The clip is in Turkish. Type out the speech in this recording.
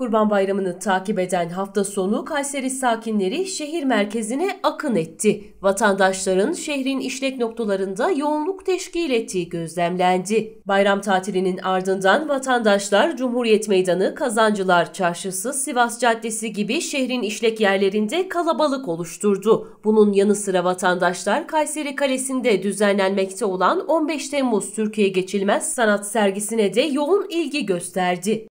Kurban Bayramı'nı takip eden hafta sonu Kayseri sakinleri şehir merkezine akın etti. Vatandaşların şehrin işlek noktalarında yoğunluk teşkil ettiği gözlemlendi. Bayram tatilinin ardından vatandaşlar Cumhuriyet Meydanı, Kazancılar Çarşısı, Sivas Caddesi gibi şehrin işlek yerlerinde kalabalık oluşturdu. Bunun yanı sıra vatandaşlar Kayseri Kalesi'nde düzenlenmekte olan 15 Temmuz Türkiye Geçilmez Sanat sergisine de yoğun ilgi gösterdi.